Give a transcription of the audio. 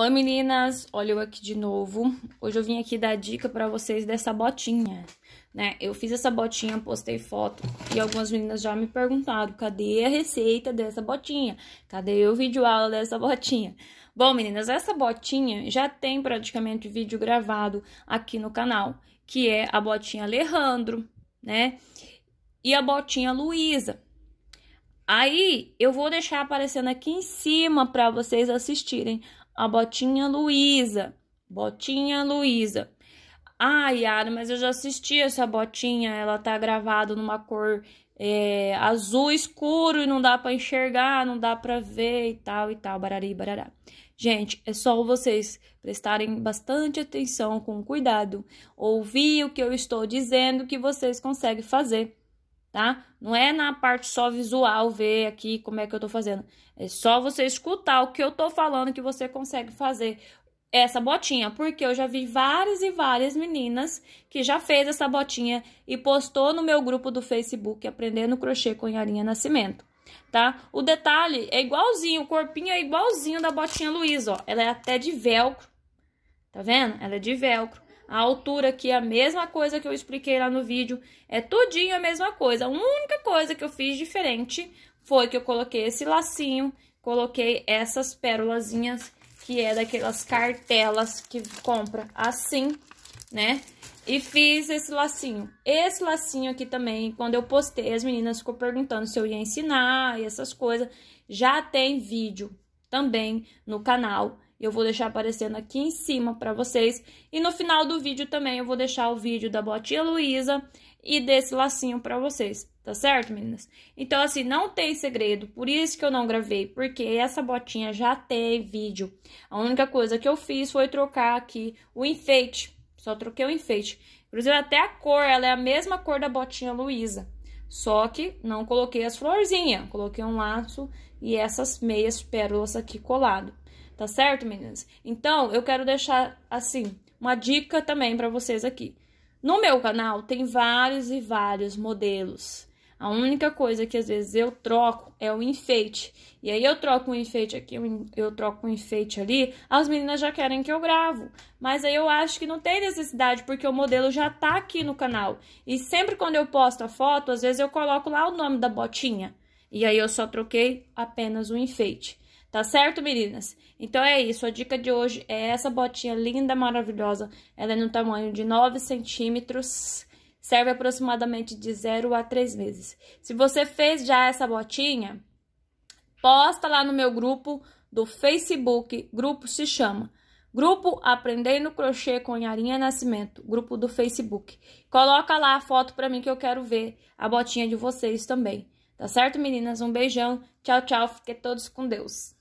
Oi meninas, olha eu aqui de novo. Hoje eu vim aqui dar dica para vocês dessa botinha, né? Eu fiz essa botinha, postei foto e algumas meninas já me perguntaram: "Cadê a receita dessa botinha? Cadê o vídeo aula dessa botinha?" Bom, meninas, essa botinha já tem praticamente vídeo gravado aqui no canal, que é a botinha Alejandro, né? E a botinha Luísa. Aí eu vou deixar aparecendo aqui em cima para vocês assistirem a Botinha Luísa. Botinha Luísa. Ah, Yara, mas eu já assisti essa botinha, ela tá gravada numa cor é, azul escuro e não dá para enxergar, não dá para ver e tal e tal, barari barará. Gente, é só vocês prestarem bastante atenção com cuidado, ouvir o que eu estou dizendo que vocês conseguem fazer tá? Não é na parte só visual ver aqui como é que eu tô fazendo. É só você escutar o que eu tô falando que você consegue fazer essa botinha, porque eu já vi várias e várias meninas que já fez essa botinha e postou no meu grupo do Facebook aprendendo crochê com Yarinha Nascimento, tá? O detalhe é igualzinho, o corpinho é igualzinho da botinha Luiz, ó. Ela é até de velcro. Tá vendo? Ela é de velcro a altura aqui é a mesma coisa que eu expliquei lá no vídeo, é tudinho a mesma coisa. A única coisa que eu fiz diferente foi que eu coloquei esse lacinho, coloquei essas pérolazinhas, que é daquelas cartelas que compra assim, né? E fiz esse lacinho. Esse lacinho aqui também, quando eu postei, as meninas ficou perguntando se eu ia ensinar e essas coisas. Já tem vídeo também no canal eu vou deixar aparecendo aqui em cima para vocês. E no final do vídeo também eu vou deixar o vídeo da botinha Luísa e desse lacinho para vocês, tá certo, meninas? Então, assim, não tem segredo, por isso que eu não gravei, porque essa botinha já tem vídeo. A única coisa que eu fiz foi trocar aqui o enfeite, só troquei o enfeite. Inclusive, até a cor, ela é a mesma cor da botinha Luísa, só que não coloquei as florzinhas, coloquei um laço e essas meias pérolas aqui colado. Tá certo, meninas? Então, eu quero deixar assim uma dica também para vocês aqui. No meu canal tem vários e vários modelos. A única coisa que às vezes eu troco é o enfeite. E aí eu troco um enfeite aqui, eu troco um enfeite ali, as meninas já querem que eu gravo. Mas aí eu acho que não tem necessidade, porque o modelo já tá aqui no canal. E sempre quando eu posto a foto, às vezes eu coloco lá o nome da botinha. E aí eu só troquei apenas o enfeite. Tá certo, meninas? Então é isso, a dica de hoje é essa botinha linda, maravilhosa. Ela é no tamanho de 9 centímetros, serve aproximadamente de 0 a 3 meses. Se você fez já essa botinha, posta lá no meu grupo do Facebook, grupo se chama Grupo Aprendendo Crochê com Yarinha Nascimento, grupo do Facebook. Coloca lá a foto para mim que eu quero ver a botinha de vocês também. Tá certo, meninas? Um beijão. Tchau, tchau. Fiquem todos com Deus.